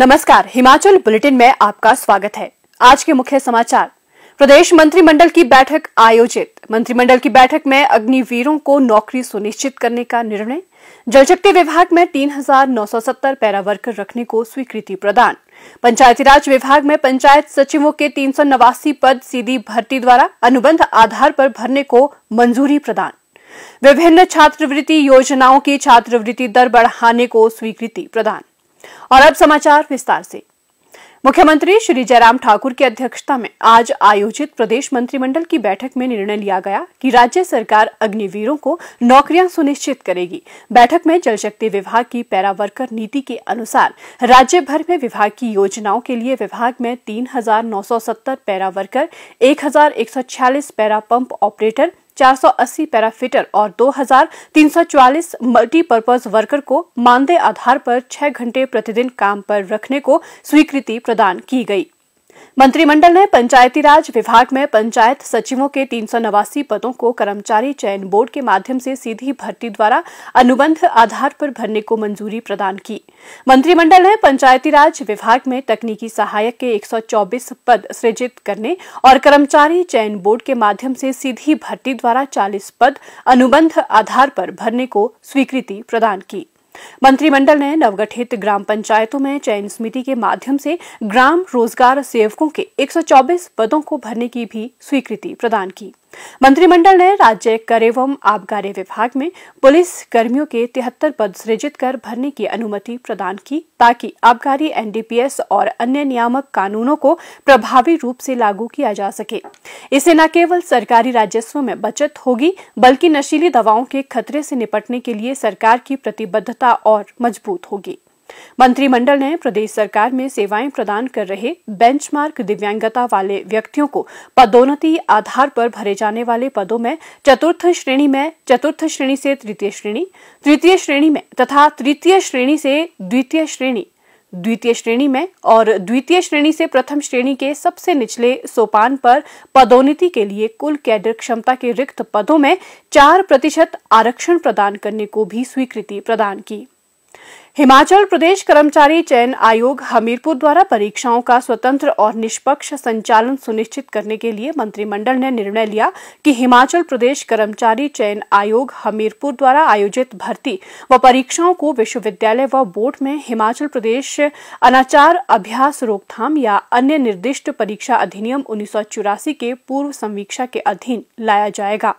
नमस्कार हिमाचल बुलेटिन में आपका स्वागत है आज के मुख्य समाचार प्रदेश मंत्रिमंडल की बैठक आयोजित मंत्रिमंडल की बैठक में अग्निवीरों को नौकरी सुनिश्चित करने का निर्णय जलशक्ति विभाग में 3,970 पैरा वर्कर रखने को स्वीकृति प्रदान पंचायती राज विभाग में पंचायत सचिवों के तीन पद सीधी भर्ती द्वारा अनुबंध आधार पर भरने को मंजूरी प्रदान विभिन्न छात्रवृत्ति योजनाओं की छात्रवृत्ति दर बढ़ाने को स्वीकृति प्रदान और अब समाचार विस्तार से मुख्यमंत्री श्री जयराम ठाकुर की अध्यक्षता में आज आयोजित प्रदेश मंत्रिमंडल की बैठक में निर्णय लिया गया कि राज्य सरकार अग्निवीरों को नौकरियां सुनिश्चित करेगी बैठक में जल शक्ति विभाग की पैरावर्कर नीति के अनुसार राज्य भर में विभाग की योजनाओं के लिए विभाग में 3,970 para worker 1,146 para pump operator 480 para fitter और 2344 मल्टीपर्पज वर्कर को मानदेय आधार पर 6 घंटे प्रतिदिन काम पर रखने को स्वीकृति प्रदान की गई मंत्रिमंडल ने पंचायती राज विभाग में पंचायत सचिवों के तीन पदों को कर्मचारी चयन बोर्ड के माध्यम से सीधी भर्ती द्वारा अनुबंध आधार पर भरने को मंजूरी प्रदान की मंत्रिमंडल ने पंचायती राज विभाग में तकनीकी सहायक के 124 पद सृजित करने और कर्मचारी चयन बोर्ड के माध्यम से सीधी भर्ती द्वारा 40 पद अनुबंध आधार पर भरने को स्वीकृति प्रदान की मंत्रिमंडल ने नवगठित ग्राम पंचायतों में चयन समिति के माध्यम से ग्राम रोजगार सेवकों के 124 पदों को भरने की भी स्वीकृति प्रदान की मंत्रिमंडल ने राज्य कर एवं आबकारी विभाग में पुलिस कर्मियों के तिहत्तर पद सृजित कर भरने की अनुमति प्रदान की ताकि आबकारी एनडीपीएस और अन्य नियामक कानूनों को प्रभावी रूप से लागू किया जा सके इससे न केवल सरकारी राजस्व में बचत होगी बल्कि नशीली दवाओं के खतरे से निपटने के लिए सरकार की प्रतिबद्धता और मजबूत होगी मंत्रिमंडल ने प्रदेश सरकार में सेवाएं प्रदान कर रहे बेंचमार्क दिव्यांगता वाले व्यक्तियों को पदोन्नति आधार पर भरे जाने वाले पदों में चतुर्थ श्रेणी में चतुर्थ श्रेणी से तृतीय श्रेणी तृतीय श्रेणी में तथा तृतीय श्रेणी से द्वितीय श्रेणी द्वितीय श्रेणी में और द्वितीय श्रेणी से प्रथम श्रेणी के सबसे निचले सोपान पर पदोन्नति के लिए कुल कैडर क्षमता के रिक्त पदों में चार प्रतिशत आरक्षण प्रदान करने को भी स्वीकृति प्रदान की हिमाचल प्रदेश कर्मचारी चयन आयोग हमीरपुर द्वारा परीक्षाओं का स्वतंत्र और निष्पक्ष संचालन सुनिश्चित करने के लिए मंत्रिमंडल ने निर्णय लिया कि हिमाचल प्रदेश कर्मचारी चयन आयोग हमीरपुर द्वारा आयोजित भर्ती व परीक्षाओं को विश्वविद्यालय व बोर्ड में हिमाचल प्रदेश अनाचार अभ्यास रोकथाम या अन्य निर्दिष्ट परीक्षा अधिनियम उन्नीस के पूर्व समीक्षा के अधीन लाया जाएगा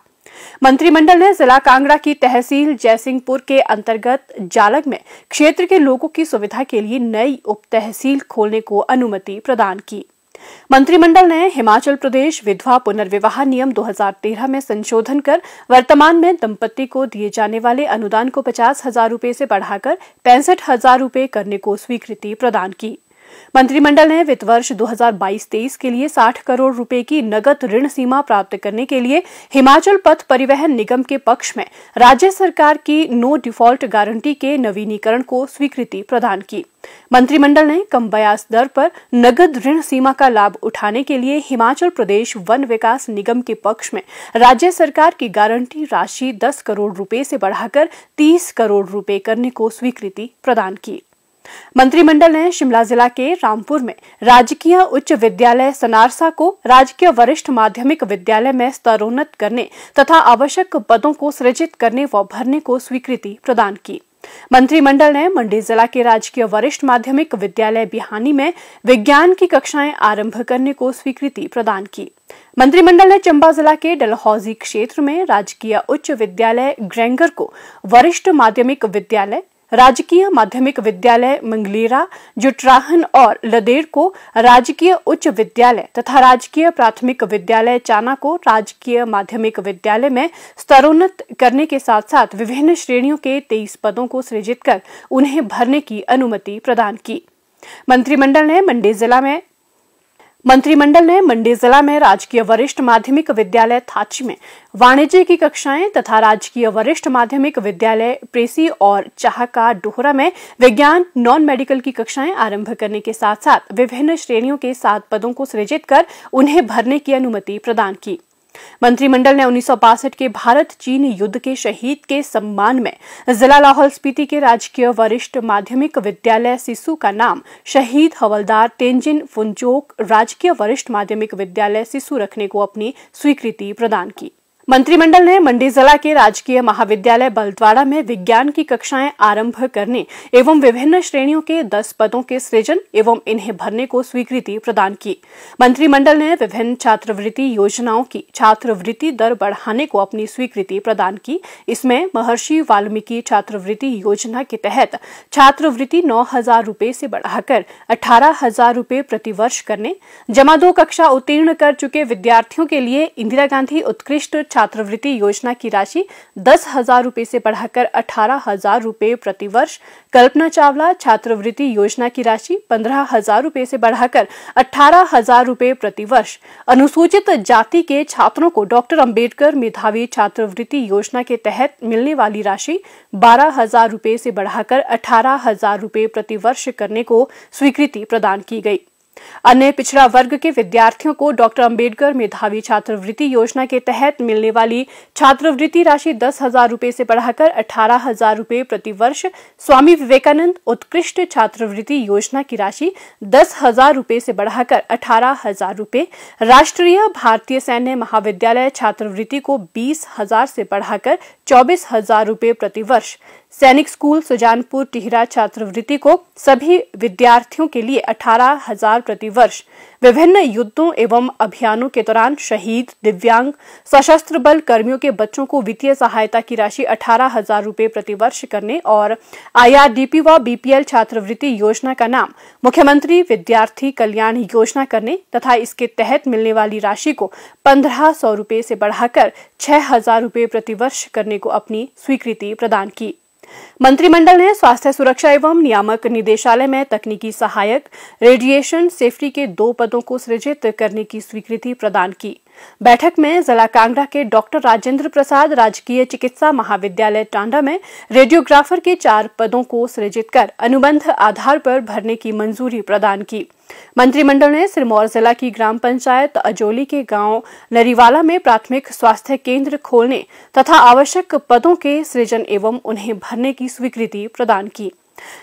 मंत्रिमंडल ने जिला कांगड़ा की तहसील जयसिंहपुर के अंतर्गत जालग में क्षेत्र के लोगों की सुविधा के लिए नई उप तहसील खोलने को अनुमति प्रदान की मंत्रिमंडल ने हिमाचल प्रदेश विधवा पुनर्विवाह नियम 2013 में संशोधन कर वर्तमान में दंपत्ति को दिए जाने वाले अनुदान को पचास हजार रूपये से बढ़ाकर पैंसठ हजार रूपये करने को स्वीकृति प्रदान की मंत्रिमंडल ने वित्त वर्ष 2022-23 के लिए 60 करोड़ रुपए की नगद ऋण सीमा प्राप्त करने के लिए हिमाचल पथ परिवहन निगम के पक्ष में राज्य सरकार की नो डिफॉल्ट गारंटी के नवीनीकरण को स्वीकृति प्रदान की मंत्रिमंडल ने कम ब्याज दर पर नगद ऋण सीमा का लाभ उठाने के लिए हिमाचल प्रदेश वन विकास निगम के पक्ष में राज्य सरकार की गारंटी राशि 10 करोड़ रुपए से बढ़ाकर 30 करोड़ रुपए करने को स्वीकृति प्रदान की मंत्रिमंडल ने शिमला जिला के रामपुर में राजकीय उच्च विद्यालय सनारसा को राजकीय वरिष्ठ माध्यमिक विद्यालय में स्तरोन्नत करने तथा आवश्यक पदों को सृजित करने व भरने को स्वीकृति प्रदान की मंत्रिमंडल ने मंडी जिला के राजकीय वरिष्ठ माध्यमिक विद्यालय बिहानी में विज्ञान की कक्षाएं आरंभ करने को स्वीकृति प्रदान की मंत्रिमंडल ने चंबा जिला के डलहौजी क्षेत्र में राजकीय उच्च विद्यालय ग्रेंगर को वरिष्ठ माध्यमिक विद्यालय राजकीय माध्यमिक विद्यालय मंगलेरा जुटराहन और लदेर को राजकीय उच्च विद्यालय तथा राजकीय प्राथमिक विद्यालय चाना को राजकीय माध्यमिक विद्यालय में स्तरोन्नत करने के साथ साथ विभिन्न श्रेणियों के तेईस पदों को सृजित कर उन्हें भरने की अनुमति प्रदान की मंत्रिमंडल ने मंडी जिला में मंत्रिमंडल ने मंडी जिला में राजकीय वरिष्ठ माध्यमिक विद्यालय थाची में वाणिज्य की कक्षाएं तथा राजकीय वरिष्ठ माध्यमिक विद्यालय प्रेसी और चाहका डोहरा में विज्ञान नॉन मेडिकल की कक्षाएं आरंभ करने के साथ साथ विभिन्न श्रेणियों के सात पदों को सृजित कर उन्हें भरने की अनुमति प्रदान की मंत्रिमंडल ने उन्नीस के भारत चीन युद्ध के शहीद के सम्मान में जिला लाहौल स्पीति के राजकीय वरिष्ठ माध्यमिक विद्यालय सिसु का नाम शहीद हवलदार तेंजिन फुंचोक राजकीय वरिष्ठ माध्यमिक विद्यालय सिसु रखने को अपनी स्वीकृति प्रदान की मंत्रिमंडल ने मंडी जिला के राजकीय महाविद्यालय बलद्वाड़ा में विज्ञान की कक्षाएं आरंभ करने एवं विभिन्न श्रेणियों के 10 पदों के सृजन एवं इन्हें भरने को स्वीकृति प्रदान की मंत्रिमंडल ने विभिन्न छात्रवृत्ति योजनाओं की छात्रवृत्ति दर बढ़ाने को अपनी स्वीकृति प्रदान की इसमें महर्षि वाल्मीकि छात्रवृत्ति योजना के तहत छात्रवृत्ति नौ हजार रूपये से बढ़ाकर अठारह हजार रूपये प्रतिवर्ष करने जमा दो कक्षा उत्तीर्ण कर चुके विद्यार्थियों के लिए इंदिरा गांधी उत्कृष्ट छात्रवृत्ति योजना की राशि दस हजार रूपए से बढ़ाकर अठारह हजार रूपए प्रतिवर्ष कल्पना चावला छात्रवृत्ति योजना की राशि पंद्रह हजार रूपए से बढ़ाकर अठारह हजार रूपए प्रतिवर्ष अनुसूचित जाति के छात्रों को डॉक्टर अम्बेडकर मेधावी छात्रवृत्ति योजना के तहत मिलने वाली राशि बारह हजार रूपए से बढ़ाकर अठारह हजार रूपए प्रतिवर्ष करने को स्वीकृति प्रदान की गई अन्य पिछड़ा वर्ग के विद्यार्थियों को डॉक्टर अंबेडकर मेधावी छात्रवृत्ति योजना के तहत मिलने वाली छात्रवृत्ति राशि दस हजार रूपये से बढ़ाकर अठारह हजार रूपये प्रतिवर्ष स्वामी विवेकानंद उत्कृष्ट छात्रवृत्ति योजना की राशि दस हजार रूपये से बढ़ाकर अठारह हजार रूपये राष्ट्रीय भारतीय सैन्य महाविद्यालय छात्रवृत्ति को बीस हजार से बढ़ाकर चौबीस हजार रूपये प्रतिवर्ष सैनिक स्कूल सुजानपुर टिहरा छात्रवृत्ति को सभी विद्यार्थियों के लिए अठारह हजार प्रतिवर्ष विभिन्न युद्धों एवं अभियानों के दौरान शहीद दिव्यांग सशस्त्र बल कर्मियों के बच्चों को वित्तीय सहायता की राशि अठारह हजार रूपए प्रतिवर्ष करने और आईआरडीपी व बीपीएल छात्रवृत्ति योजना का नाम मुख्यमंत्री विद्यार्थी कल्याण योजना करने तथा इसके तहत मिलने वाली राशि को पंद्रह सौ रूपये से बढ़ाकर छह हजार रूपये प्रतिवर्ष करने को अपनी स्वीकृति प्रदान की मंत्रिमंडल ने स्वास्थ्य सुरक्षा एवं नियामक निदेशालय में तकनीकी सहायक रेडिएशन सेफ्टी के दो पदों को सृजित करने की स्वीकृति प्रदान की बैठक में जिला कांगड़ा के डॉक्टर राजेंद्र प्रसाद राजकीय चिकित्सा महाविद्यालय टांडा में रेडियोग्राफर के चार पदों को सृजित कर अनुबंध आधार पर भरने की मंजूरी प्रदान की मंत्रिमंडल ने सिरमौर जिला की ग्राम पंचायत अजोली के गांव नरीवाला में प्राथमिक स्वास्थ्य केंद्र खोलने तथा आवश्यक पदों के सृजन एवं उन्हें भरने की स्वीकृति प्रदान की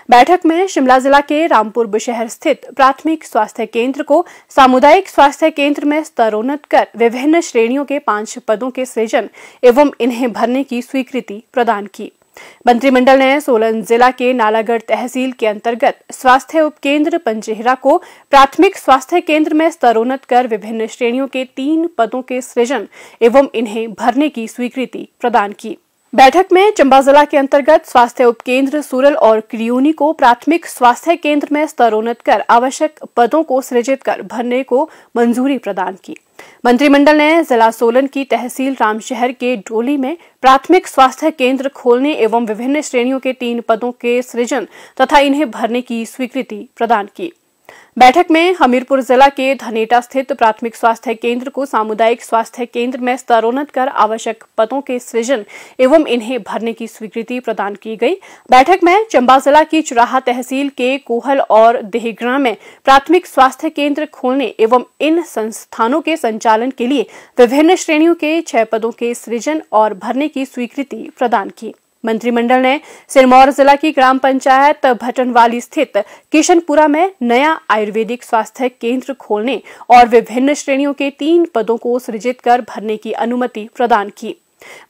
बैठक में शिमला जिला के रामपुर बुशहर स्थित प्राथमिक स्वास्थ्य केंद्र को सामुदायिक स्वास्थ्य केंद्र में स्तरोन्नत कर विभिन्न श्रेणियों के पांच पदों के सृजन एवं इन्हें भरने की स्वीकृति प्रदान की मंत्रिमंडल ने सोलन जिला के नालागढ़ तहसील के अंतर्गत स्वास्थ्य उपकेंद्र पंचेहरा को प्राथमिक स्वास्थ्य केंद्र में स्तरोन्नत कर विभिन्न श्रेणियों के तीन पदों के सृजन एवं इन्हें भरने की स्वीकृति प्रदान की बैठक में चंबा जिला के अंतर्गत स्वास्थ्य उपकेंद्र सूरल और क्रियूनी को प्राथमिक स्वास्थ्य केंद्र में स्तरोन्नत कर आवश्यक पदों को सृजित कर भरने को मंजूरी प्रदान की मंत्रिमंडल ने जिला सोलन की तहसील रामशहर के डोली में प्राथमिक स्वास्थ्य केंद्र खोलने एवं विभिन्न श्रेणियों के तीन पदों के सृजन तथा इन्हें भरने की स्वीकृति प्रदान की बैठक में हमीरपुर जिला के धनेटा स्थित प्राथमिक स्वास्थ्य केंद्र को सामुदायिक स्वास्थ्य केंद्र में स्तरोन्नत कर आवश्यक पदों के सृजन एवं इन्हें भरने की स्वीकृति प्रदान की गई बैठक में चंबा जिला की चुराहा तहसील के कोहल और देहग्राम में प्राथमिक स्वास्थ्य केंद्र खोलने एवं इन संस्थानों के संचालन के लिए विभिन्न श्रेणियों के छह पदों के सृजन और भरने की स्वीकृति प्रदान की मंत्रिमंडल ने सिरमौर जिला की ग्राम पंचायत भटनवाली स्थित किशनपुरा में नया आयुर्वेदिक स्वास्थ्य केंद्र खोलने और विभिन्न श्रेणियों के तीन पदों को सृजित कर भरने की अनुमति प्रदान की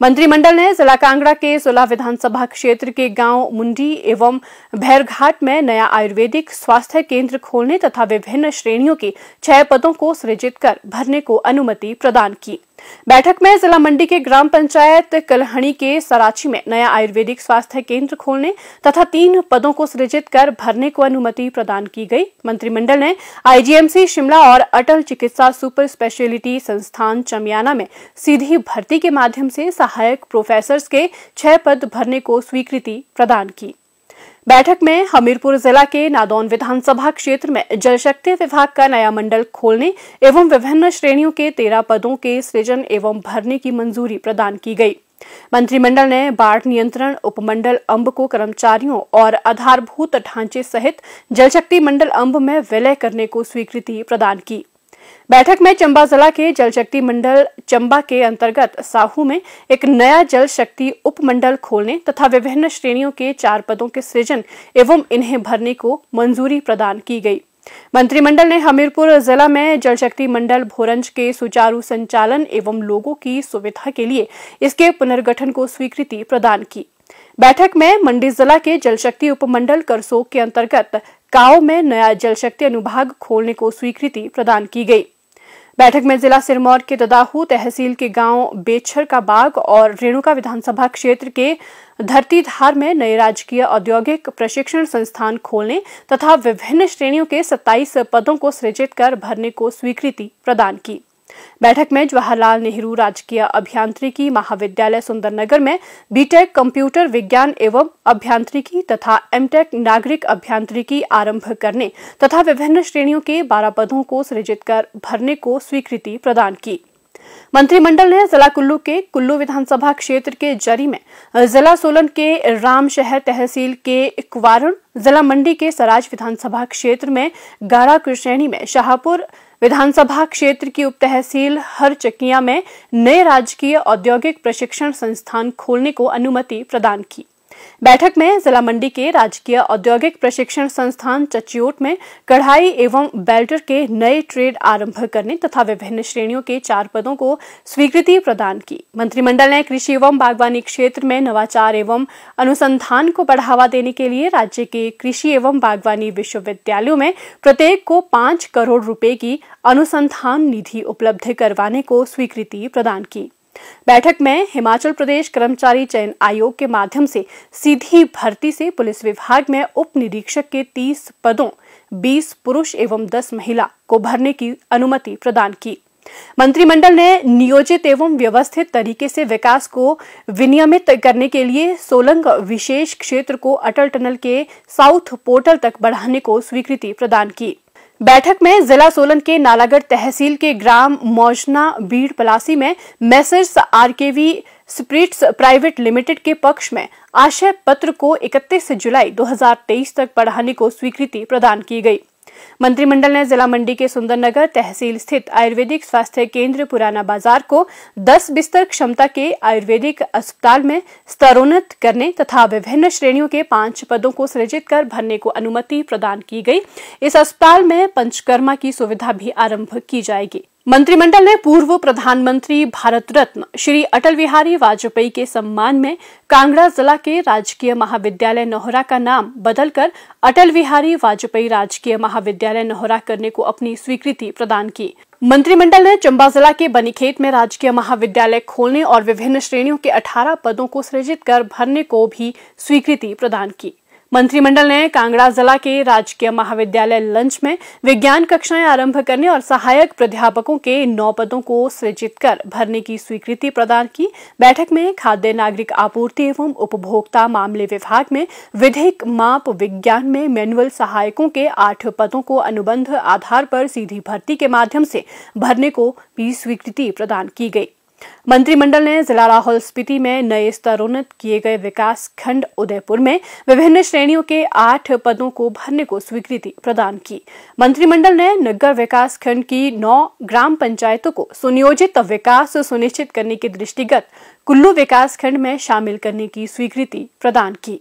मंत्रिमंडल ने जिला कांगड़ा के सोलह विधानसभा क्षेत्र के गांव मुंडी एवं भैरघाट में नया आयुर्वेदिक स्वास्थ्य केंद्र खोलने तथा विभिन्न श्रेणियों के छह पदों को सृजित कर भरने को अनुमति प्रदान की बैठक में जिला मंडी के ग्राम पंचायत कलहणी के सराची में नया आयुर्वेदिक स्वास्थ्य केंद्र खोलने तथा तीन पदों को सृजित कर भरने को अनुमति प्रदान की गई मंत्रिमंडल ने आईजीएमसी शिमला और अटल चिकित्सा सुपर स्पेशलिटी संस्थान चमियाना में सीधी भर्ती के माध्यम से सहायक प्रोफेसर के छह पद भरने को स्वीकृति प्रदान की बैठक में हमीरपुर जिला के नादौन विधानसभा क्षेत्र में जल शक्ति विभाग का नया मंडल खोलने एवं विभिन्न श्रेणियों के तेरह पदों के सृजन एवं भरने की मंजूरी प्रदान की गई मंत्रिमंडल ने बाढ़ नियंत्रण उपमंडल अंब को कर्मचारियों और आधारभूत ढांचे सहित जलशक्ति मंडल अंब में विलय करने को स्वीकृति प्रदान की बैठक में चंबा जिला के जल शक्ति मंडल चंबा के अंतर्गत साहू में एक नया जल शक्ति उपमंडल खोलने तथा विभिन्न श्रेणियों के चार पदों के सृजन एवं इन्हें भरने को मंजूरी प्रदान की गई मंत्रिमंडल ने हमीरपुर जिला में जल शक्ति मंडल भोरंज के सुचारू संचालन एवं लोगों की सुविधा के लिए इसके पुनर्गठन को स्वीकृति प्रदान की बैठक में मंडी जिला के जलशक्ति उपमंडल करसोग के अंतर्गत काओ में नया जलशक्ति अनुभाग खोलने को स्वीकृति प्रदान की गई बैठक में जिला सिरमौर के ददाहू तहसील के गांव बेछर का बाग और रेणुका विधानसभा क्षेत्र के धरतीधार में नए राजकीय औद्योगिक प्रशिक्षण संस्थान खोलने तथा विभिन्न श्रेणियों के 27 पदों को सृजित कर भरने को स्वीकृति प्रदान की बैठक में जवाहरलाल नेहरू राजकीय अभियांत्रिकी महाविद्यालय सुंदरनगर में बीटेक कंप्यूटर विज्ञान एवं अभियांत्रिकी तथा एमटेक नागरिक अभियांत्रिकी आरंभ करने तथा विभिन्न श्रेणियों के बारह पदों को सृजित कर भरने को स्वीकृति प्रदान की मंत्रिमंडल ने जिला कुल्लू के कुल्लू विधानसभा क्षेत्र के जरी में जिला सोलन के रामशहर तहसील के कुवारण जिला मंडी के सराज विधानसभा क्षेत्र में गारा कृषैणी में शाहपुर विधानसभा क्षेत्र की उप तहसील हर चकिया में नए राजकीय औद्योगिक प्रशिक्षण संस्थान खोलने को अनुमति प्रदान की बैठक में जिला मंडी के राजकीय औद्योगिक प्रशिक्षण संस्थान चचियोट में कढ़ाई एवं बेल्टर के नए ट्रेड आरंभ करने तथा विभिन्न श्रेणियों के चार पदों को स्वीकृति प्रदान की मंत्रिमंडल ने कृषि एवं बागवानी क्षेत्र में नवाचार एवं अनुसंधान को बढ़ावा देने के लिए राज्य के कृषि एवं बागवानी विश्वविद्यालयों में प्रत्येक को पांच करोड़ रूपये की अनुसंधान निधि उपलब्ध करवाने को स्वीकृति प्रदान की बैठक में हिमाचल प्रदेश कर्मचारी चयन आयोग के माध्यम से सीधी भर्ती से पुलिस विभाग में उप निरीक्षक के 30 पदों 20 पुरुष एवं 10 महिला को भरने की अनुमति प्रदान की मंत्रिमंडल ने नियोजित एवं व्यवस्थित तरीके से विकास को विनियमित करने के लिए सोलंग विशेष क्षेत्र को अटल टनल के साउथ पोर्टल तक बढ़ाने को स्वीकृति प्रदान की बैठक में जिला सोलन के नालागढ़ तहसील के ग्राम मौजना बीड़ पलासी में मैसेज आरकेवी स्प्रिट्स प्राइवेट लिमिटेड के पक्ष में आशय पत्र को 31 जुलाई 2023 तक बढ़ाने को स्वीकृति प्रदान की गई मंत्रिमंडल ने जिला मंडी के सुंदरनगर तहसील स्थित आयुर्वेदिक स्वास्थ्य केंद्र पुराना बाजार को 10 बिस्तर क्षमता के आयुर्वेदिक अस्पताल में स्तरोन्नत करने तथा विभिन्न श्रेणियों के पांच पदों को सृजित कर भरने को अनुमति प्रदान की गई इस अस्पताल में पंचकर्मा की सुविधा भी आरंभ की जाएगी मंत्रिमंडल ने पूर्व प्रधानमंत्री भारत रत्न श्री अटल बिहारी वाजपेयी के सम्मान में कांगड़ा जिला के राजकीय महाविद्यालय नोहरा का नाम बदलकर अटल बिहारी वाजपेयी राजकीय महाविद्यालय नोहरा करने को अपनी स्वीकृति प्रदान की मंत्रिमंडल ने चंबा जिला के बनीखेत में राजकीय महाविद्यालय खोलने और विभिन्न श्रेणियों के अठारह पदों को सृजित कर भरने को भी स्वीकृति प्रदान की मंत्रिमंडल ने कांगड़ा जिला के राजकीय महाविद्यालय लंच में विज्ञान कक्षाएं आरंभ करने और सहायक प्राध्यापकों के नौ पदों को सृजित कर भरने की स्वीकृति प्रदान की बैठक में खाद्य नागरिक आपूर्ति एवं उपभोक्ता मामले विभाग में विधिक माप विज्ञान में मैनुअल सहायकों के आठ पदों को अनुबंध आधार पर सीधी भर्ती के माध्यम से भरने को भी स्वीकृति प्रदान की गई मंत्रिमंडल ने जिला लाहौल स्पीति में नए स्तरोन्नत किए गए विकास खंड उदयपुर में विभिन्न श्रेणियों के आठ पदों को भरने को स्वीकृति प्रदान की मंत्रिमंडल ने नगर विकास खंड की नौ ग्राम पंचायतों को सुनियोजित विकास सुनिश्चित करने के दृष्टिगत कुल्लू विकास खंड में शामिल करने की स्वीकृति प्रदान की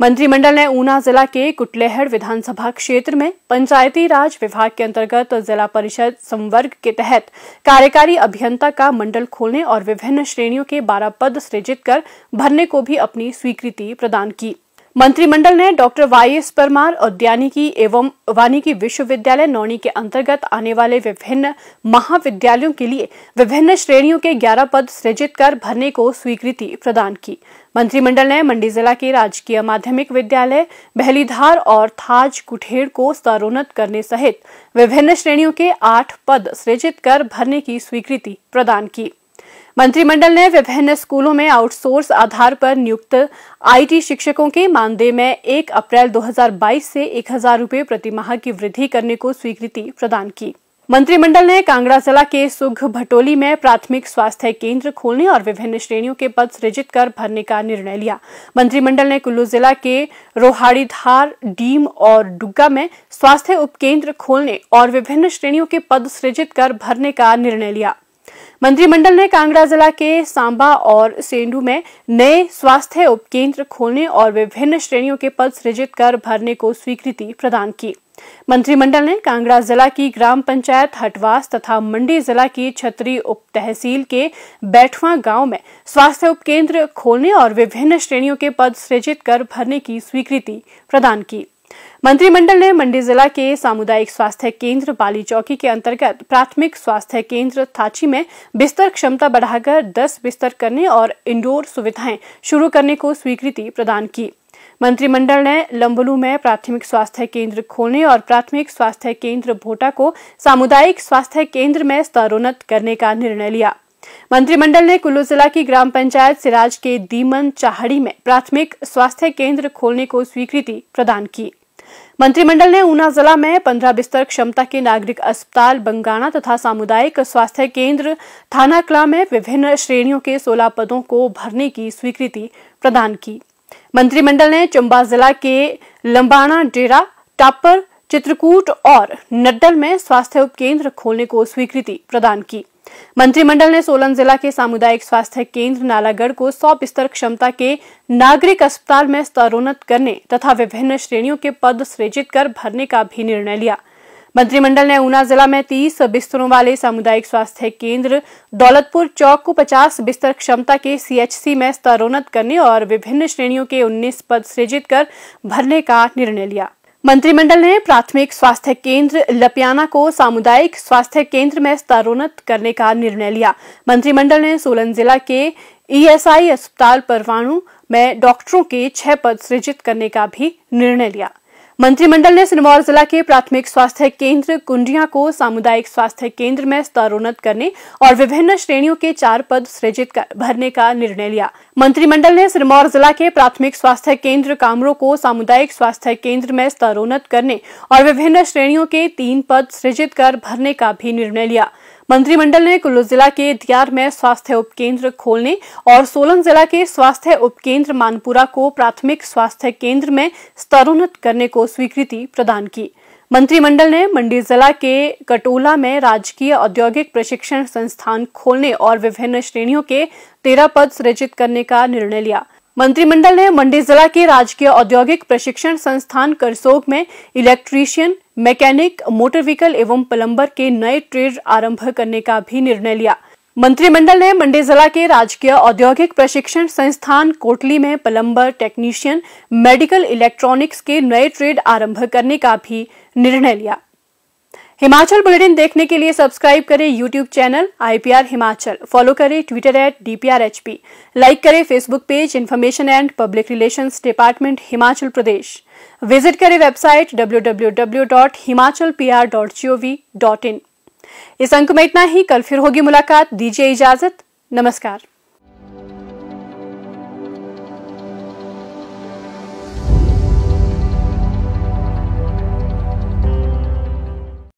मंत्रिमंडल ने ऊना जिला के कुटलेहड़ विधानसभा क्षेत्र में पंचायती राज विभाग के अंतर्गत जिला परिषद संवर्ग के तहत कार्यकारी अभियंता का मंडल खोलने और विभिन्न श्रेणियों के बारह पद सृजित कर भरने को भी अपनी स्वीकृति प्रदान की मंत्रिमंडल ने डॉक्टर वाई एस परमार उद्यानिकी एवं वानिकी विश्वविद्यालय नौनी के अंतर्गत आने वाले विभिन्न महाविद्यालयों के लिए विभिन्न श्रेणियों के 11 पद सृजित कर भरने को स्वीकृति प्रदान की मंत्रिमंडल ने मंडी जिला के राजकीय माध्यमिक विद्यालय बहलीधार और थाज कुठेड़ को स्तरोन्नत करने सहित विभिन्न श्रेणियों के आठ पद सृजित कर भरने की स्वीकृति प्रदान की मंत्रिमंडल ने विभिन्न स्कूलों में आउटसोर्स आधार पर नियुक्त आईटी शिक्षकों के मानदेय में 1 अप्रैल 2022 से एक हजार रूपये प्रतिमाह की वृद्धि करने को स्वीकृति प्रदान की मंत्रिमंडल ने कांगड़ा जिला के सुघ भटोली में प्राथमिक स्वास्थ्य केंद्र खोलने और विभिन्न श्रेणियों के पद सृजित कर भरने का निर्णय लिया मंत्रिमंडल ने कुल्लू जिला के रोहाड़ीधार डीम और डुग्गा में स्वास्थ्य उपकेंद्र खोलने और विभिन्न श्रेणियों के पद सृजित कर भरने का निर्णय लिया मंत्रिमंडल ने कांगड़ा जिला के सांबा और सेंडू में नए स्वास्थ्य उपकेंद्र खोलने और विभिन्न श्रेणियों के पद सृजित कर भरने को स्वीकृति प्रदान की मंत्रिमंडल ने कांगड़ा जिला की ग्राम पंचायत हटवास तथा मंडी जिला की छतरी उप तहसील के बैठवा गांव में स्वास्थ्य उपकेंद्र खोलने और विभिन्न श्रेणियों के पद सृजित कर भरने की स्वीकृति प्रदान की मंत्रिमंडल ने मंडी जिला के सामुदायिक स्वास्थ्य केंद्र बाली चौकी के अंतर्गत प्राथमिक स्वास्थ्य केंद्र थाची में बिस्तर क्षमता बढ़ाकर 10 बिस्तर करने और इंडोर सुविधाएं शुरू करने को स्वीकृति प्रदान की मंत्रिमंडल ने लंबलू में प्राथमिक स्वास्थ्य केंद्र खोलने और प्राथमिक स्वास्थ्य केंद्र भोटा को सामुदायिक स्वास्थ्य केंद्र में स्तरोन्नत करने का निर्णय लिया मंत्रिमंडल ने कुल्लू जिला की ग्राम पंचायत सिराज के दीमन चाहड़ी में प्राथमिक स्वास्थ्य केंद्र खोलने को स्वीकृति प्रदान की मंत्रिमंडल ने ऊना जिला में पंद्रह बिस्तर क्षमता के नागरिक अस्पताल बंगाना तथा सामुदायिक स्वास्थ्य केंद्र थाना कला में विभिन्न श्रेणियों के सोलह पदों को भरने की स्वीकृति प्रदान की मंत्रिमंडल ने चंबा जिला के लंबाना डेरा टापर चित्रकूट और नड्डल में स्वास्थ्य उपकेंद्र खोलने को स्वीकृति प्रदान की मंत्रिमंडल ने सोलन जिला के सामुदायिक स्वास्थ्य केंद्र नालागढ़ को सौ बिस्तर क्षमता के नागरिक अस्पताल में स्तरोन्नत करने तथा विभिन्न श्रेणियों के पद सृजित कर भरने का भी निर्णय लिया मंत्रिमंडल ने ऊना जिला में 30 बिस्तरों वाले सामुदायिक स्वास्थ्य केंद्र दौलतपुर चौक को 50 बिस्तर क्षमता के सीएचसी में स्तरोन्नत करने और विभिन्न श्रेणियों के 19 पद सृजित कर भरने का निर्णय लिया मंत्रिमंडल ने प्राथमिक स्वास्थ्य केंद्र लपियाना को सामुदायिक स्वास्थ्य केंद्र में स्तरोन्नत करने का निर्णय लिया मंत्रिमंडल ने सोलन जिला के ईएसआई e अस्पताल परवाणु में डॉक्टरों के छह पद सृजित करने का भी निर्णय लिया मंत्रिमंडल ने सिरमौर जिला के प्राथमिक स्वास्थ्य केंद्र कुंडिया को सामुदायिक स्वास्थ्य केंद्र में स्तरोन्नत करने और विभिन्न श्रेणियों के चार पद सृजित कर भरने का निर्णय लिया मंत्रिमंडल ने सिरमौर जिला के प्राथमिक स्वास्थ्य केंद्र कामरों को सामुदायिक स्वास्थ्य केंद्र में स्तरोन्नत करने और विभिन्न श्रेणियों के तीन पद सृजित कर भरने का भी निर्णय लिया मंत्रिमंडल ने कुल्लू जिला के दियार में स्वास्थ्य उपकेंद्र खोलने और सोलन जिला के स्वास्थ्य उपकेंद्र मानपुरा को प्राथमिक स्वास्थ्य केंद्र में स्तरोन्नत करने को स्वीकृति प्रदान की मंत्रिमंडल ने मंडी जिला के कटोला में राजकीय औद्योगिक प्रशिक्षण संस्थान खोलने और विभिन्न श्रेणियों के तेरह पद सृजित करने का निर्णय लिया मंत्रिमंडल ने मंडी जिला के राजकीय औद्योगिक प्रशिक्षण संस्थान करसोग में इलेक्ट्रीशियन मैकेनिक मोटर व्हीकल एवं प्लम्बर के नए ट्रेड आरंभ करने का भी निर्णय लिया मंत्रिमंडल ने मंडी जिला के राजकीय औद्योगिक प्रशिक्षण संस्थान कोटली में प्लम्बर टेक्नीशियन मेडिकल इलेक्ट्रॉनिक्स के नए ट्रेड आरंभ करने का भी निर्णय लिया हिमाचल बुलेटिन देखने के लिए सब्सक्राइब करें YouTube channel IPR Himachal follow करें ट्विटर एट डीपीआरएचपी लाइक करें Facebook page information and public relations department Himachal Pradesh visit करें वेबसाइट डब्ल्यू इस अंक में इतना ही कल फिर होगी मुलाकात दीजिए इजाजत नमस्कार